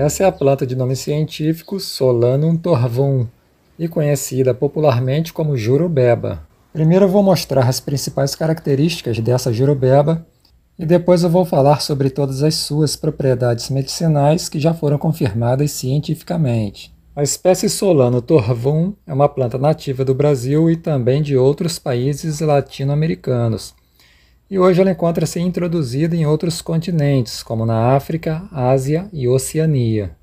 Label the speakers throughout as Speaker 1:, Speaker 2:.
Speaker 1: Essa é a planta de nome científico Solanum torvum e conhecida popularmente como jurubeba. Primeiro eu vou mostrar as principais características dessa jurubeba e depois eu vou falar sobre todas as suas propriedades medicinais que já foram confirmadas cientificamente. A espécie Solano torvum é uma planta nativa do Brasil e também de outros países latino-americanos e hoje ela encontra-se introduzida em outros continentes, como na África, Ásia e Oceania.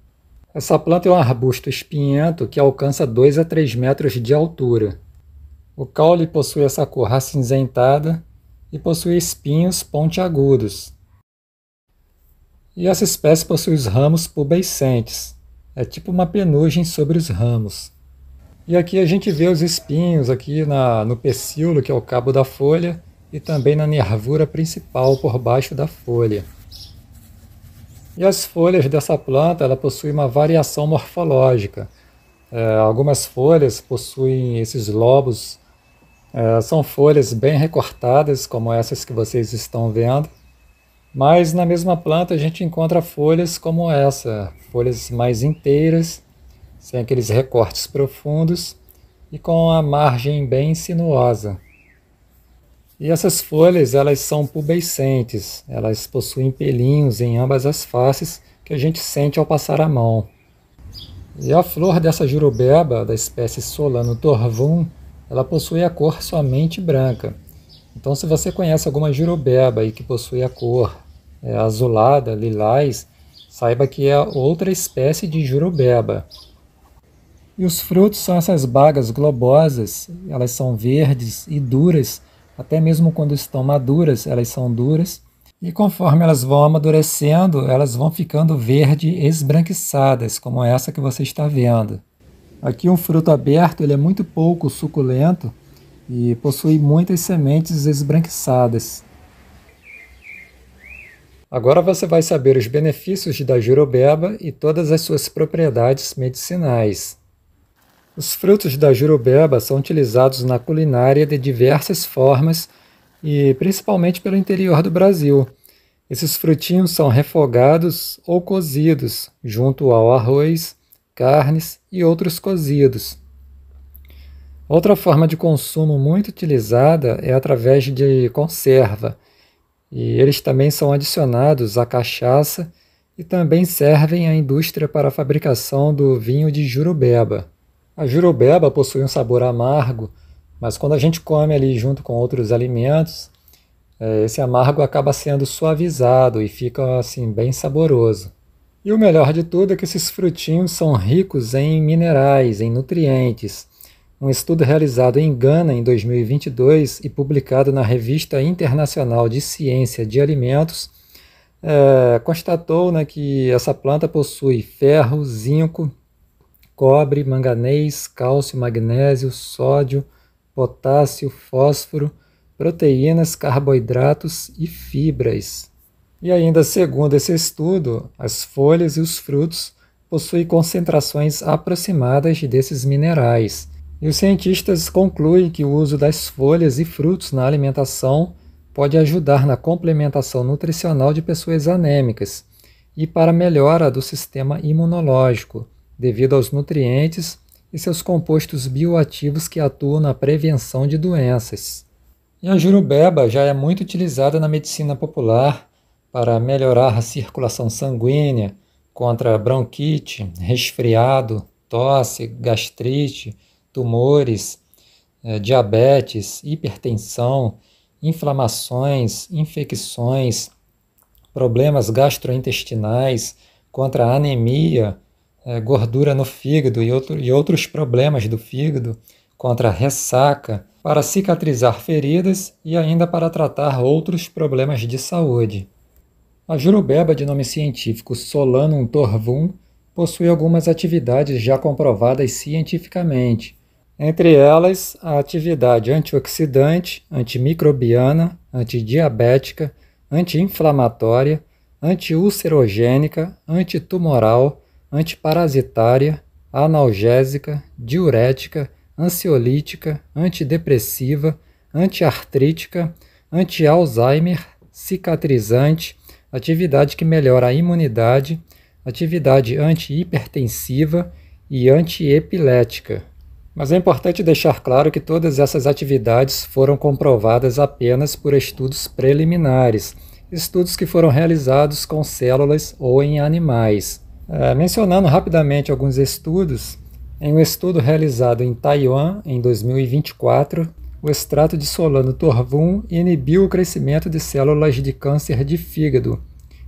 Speaker 1: Essa planta é um arbusto espinhento que alcança 2 a 3 metros de altura. O caule possui essa cor acinzentada e possui espinhos pontiagudos. E essa espécie possui os ramos pubescentes. É tipo uma penugem sobre os ramos. E aqui a gente vê os espinhos aqui na, no pecíolo, que é o cabo da folha, e também na nervura principal por baixo da folha. E as folhas dessa planta ela possui uma variação morfológica. É, algumas folhas possuem esses lobos, é, são folhas bem recortadas, como essas que vocês estão vendo, mas na mesma planta a gente encontra folhas como essa, folhas mais inteiras, sem aqueles recortes profundos e com a margem bem sinuosa. E essas folhas, elas são pubescentes, elas possuem pelinhos em ambas as faces que a gente sente ao passar a mão. E a flor dessa jurubeba, da espécie Solano torvum, ela possui a cor somente branca. Então se você conhece alguma jurubeba e que possui a cor é, azulada, lilás, saiba que é outra espécie de jurubeba. E os frutos são essas bagas globosas, elas são verdes e duras, até mesmo quando estão maduras, elas são duras. E conforme elas vão amadurecendo, elas vão ficando verde esbranquiçadas, como essa que você está vendo. Aqui um fruto aberto, ele é muito pouco suculento e possui muitas sementes esbranquiçadas. Agora você vai saber os benefícios da jurobeba e todas as suas propriedades medicinais. Os frutos da jurubeba são utilizados na culinária de diversas formas e principalmente pelo interior do Brasil. Esses frutinhos são refogados ou cozidos junto ao arroz, carnes e outros cozidos. Outra forma de consumo muito utilizada é através de conserva, e eles também são adicionados à cachaça e também servem à indústria para a fabricação do vinho de jurubeba. A jurobeba possui um sabor amargo, mas quando a gente come ali junto com outros alimentos, é, esse amargo acaba sendo suavizado e fica assim bem saboroso. E o melhor de tudo é que esses frutinhos são ricos em minerais, em nutrientes. Um estudo realizado em Gana em 2022 e publicado na Revista Internacional de Ciência de Alimentos é, constatou né, que essa planta possui ferro, zinco, cobre, manganês, cálcio, magnésio, sódio, potássio, fósforo, proteínas, carboidratos e fibras. E ainda segundo esse estudo, as folhas e os frutos possuem concentrações aproximadas desses minerais. E os cientistas concluem que o uso das folhas e frutos na alimentação pode ajudar na complementação nutricional de pessoas anêmicas e para a melhora do sistema imunológico devido aos nutrientes e seus compostos bioativos que atuam na prevenção de doenças. E a jurubeba já é muito utilizada na medicina popular para melhorar a circulação sanguínea contra bronquite, resfriado, tosse, gastrite, tumores, eh, diabetes, hipertensão, inflamações, infecções, problemas gastrointestinais, contra anemia, é, gordura no fígado e, outro, e outros problemas do fígado, contra ressaca, para cicatrizar feridas e ainda para tratar outros problemas de saúde. A jurubeba de nome científico Solanum torvum possui algumas atividades já comprovadas cientificamente, entre elas a atividade antioxidante, antimicrobiana, antidiabética, anti-inflamatória, antiulcerogênica, antitumoral, antiparasitária, analgésica, diurética, ansiolítica, antidepressiva, antiartrítica, anti-Alzheimer, cicatrizante, atividade que melhora a imunidade, atividade antihipertensiva e antiepilética. Mas é importante deixar claro que todas essas atividades foram comprovadas apenas por estudos preliminares, estudos que foram realizados com células ou em animais. Ah, mencionando rapidamente alguns estudos, em um estudo realizado em Taiwan em 2024, o extrato de solano torvum inibiu o crescimento de células de câncer de fígado,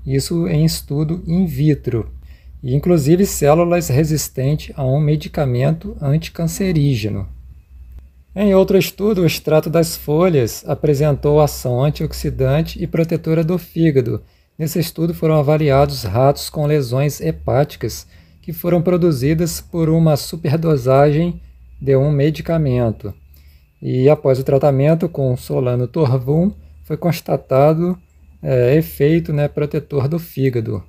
Speaker 1: isso em estudo in vitro, e inclusive células resistentes a um medicamento anticancerígeno. Em outro estudo, o extrato das folhas apresentou ação antioxidante e protetora do fígado, Nesse estudo foram avaliados ratos com lesões hepáticas que foram produzidas por uma superdosagem de um medicamento. E após o tratamento com solano torvum, foi constatado é, efeito né, protetor do fígado.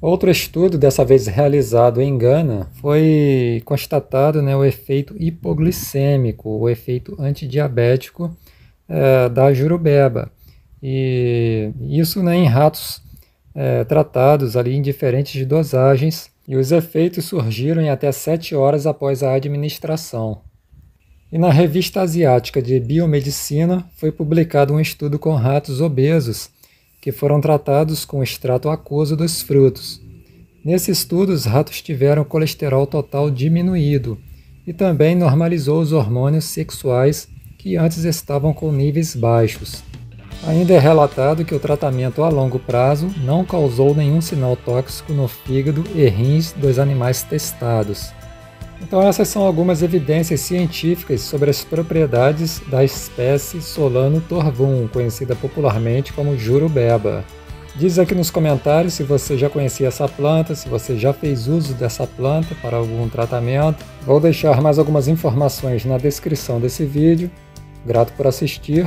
Speaker 1: Outro estudo, dessa vez realizado em Gana, foi constatado né, o efeito hipoglicêmico, o efeito antidiabético é, da jurubeba. E isso né, em ratos é, tratados ali em diferentes dosagens, e os efeitos surgiram em até 7 horas após a administração. E na Revista Asiática de Biomedicina foi publicado um estudo com ratos obesos que foram tratados com extrato aquoso dos frutos. Nesse estudo, os ratos tiveram colesterol total diminuído e também normalizou os hormônios sexuais que antes estavam com níveis baixos. Ainda é relatado que o tratamento a longo prazo não causou nenhum sinal tóxico no fígado e rins dos animais testados. Então, essas são algumas evidências científicas sobre as propriedades da espécie Solano torvum, conhecida popularmente como jurubeba. Diz aqui nos comentários se você já conhecia essa planta, se você já fez uso dessa planta para algum tratamento. Vou deixar mais algumas informações na descrição desse vídeo. Grato por assistir